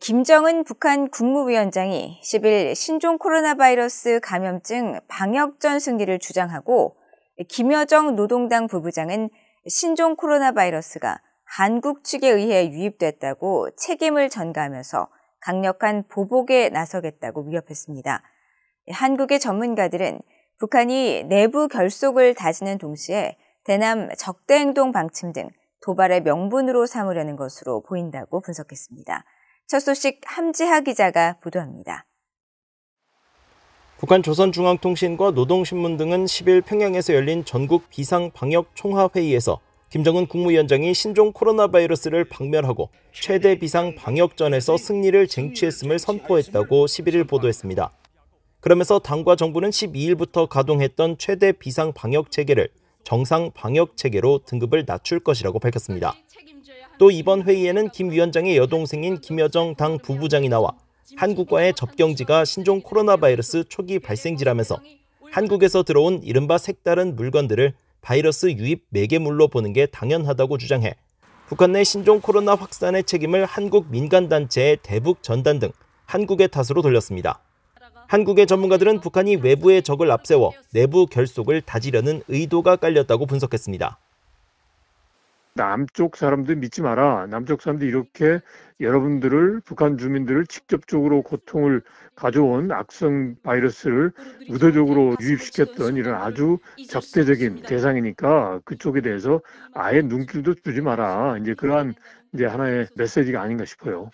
김정은 북한 국무위원장이 10일 신종 코로나 바이러스 감염증 방역 전승기를 주장하고 김여정 노동당 부부장은 신종 코로나 바이러스가 한국 측에 의해 유입됐다고 책임을 전가하면서 강력한 보복에 나서겠다고 위협했습니다. 한국의 전문가들은 북한이 내부 결속을 다지는 동시에 대남 적대 행동 방침 등 도발의 명분으로 삼으려는 것으로 보인다고 분석했습니다. 첫 소식 함지하 기자가 보도합니다. 북한 조선중앙통신과 노동신문 등은 10일 평양에서 열린 전국 비상방역총화회의에서 김정은 국무위원장이 신종 코로나 바이러스를 박멸하고 최대 비상 방역전에서 승리를 쟁취했음을 선포했다고 11일 보도했습니다. 그러면서 당과 정부는 12일부터 가동했던 최대 비상 방역 체계를 정상 방역 체계로 등급을 낮출 것이라고 밝혔습니다. 또 이번 회의에는 김 위원장의 여동생인 김여정 당 부부장이 나와 한국과의 접경지가 신종 코로나 바이러스 초기 발생지라면서 한국에서 들어온 이른바 색다른 물건들을 바이러스 유입 매개물로 보는 게 당연하다고 주장해 북한 내 신종 코로나 확산의 책임을 한국 민간단체의 대북 전단 등 한국의 탓으로 돌렸습니다. 한국의 전문가들은 북한이 외부의 적을 앞세워 내부 결속을 다지려는 의도가 깔렸다고 분석했습니다. 남쪽 사람들 믿지 마라. 남쪽 사람들이 이렇게 여러분들을 북한 주민들을 직접적으로 고통을 가져온 악성 바이러스를 의도적으로 유입시켰던 이런 아주 적대적인 대상이니까 그쪽에 대해서 아예 눈길도 주지 마라. 이제 그러한 이제 하나의 메시지가 아닌가 싶어요.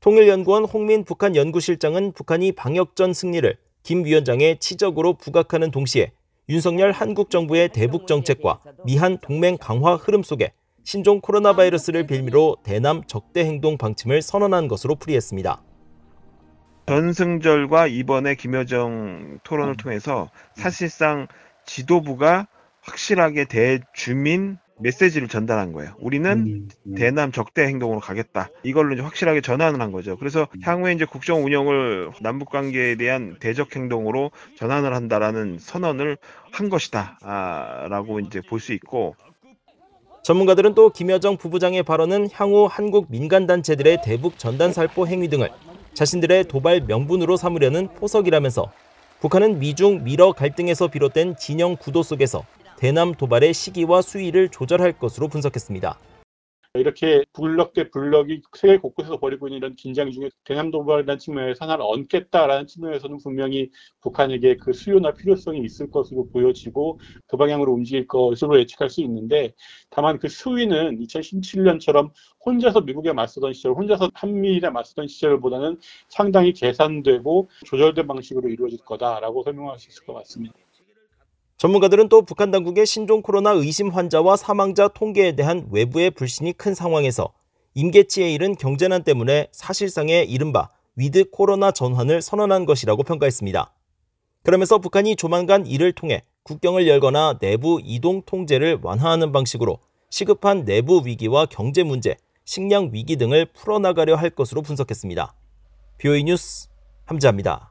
통일연구원 홍민 북한 연구실장은 북한이 방역 전 승리를 김 위원장의 치적으로 부각하는 동시에 윤석열 한국 정부의 대북 정책과 미한 동맹 강화 흐름 속에 신종 코로나 바이러스를 빌미로 대남 적대 행동 방침을 선언한 것으로 풀이했습니다. 전승절과 이번에 김여정 토론을 음. 통해서 사실상 지도부가 확실하게 대주민 메시지를 전달한 거예요. 우리는 음, 음. 대남 적대 행동으로 가겠다. 이걸로 이제 확실하게 전환을 한 거죠. 그래서 음. 향후에 이제 국정 운영을 남북 관계에 대한 대적 행동으로 전환을 한다라는 선언을 한 것이다라고 아, 이제 볼 수 있고 전문가들은 또 김여정 부부장의 발언은 향후 한국 민간 단체들의 대북 전단살포 행위 등을 자신들의 도발 명분으로 삼으려는 포석이라면서 북한은 미중 미러 갈등에서 비롯된 진영 구도 속에서 대남 도발의 시기와 수위를 조절할 것으로 분석했습니다. 이렇게 블럭대블럭이 세계 곳곳에서 벌이고 있는 이런 긴장 중에 대남 도발이라는 측면에서 하나를 얹겠다라는 측면에서는 분명히 북한에게 그 수요나 필요성이 있을 것으로 보여지고 그 방향으로 움직일 것으로 예측할 수 있는데 다만 그 수위는 2017년처럼 혼자서 미국에 맞서던 시절, 혼자서 한미일에 맞서던 시절보다는 상당히 계산되고 조절된 방식으로 이루어질 거다라고 설명할 수 있을 것 같습니다. 전문가들은 또 북한 당국의 신종 코로나 의심 환자와 사망자 통계에 대한 외부의 불신이 큰 상황에서 임계치에 이른 경제난 때문에 사실상의 이른바 위드 코로나 전환을 선언한 것이라고 평가했습니다. 그러면서 북한이 조만간 이를 통해 국경을 열거나 내부 이동 통제를 완화하는 방식으로 시급한 내부 위기와 경제 문제, 식량 위기 등을 풀어나가려 할 것으로 분석했습니다. BOE 뉴스 함재합니다.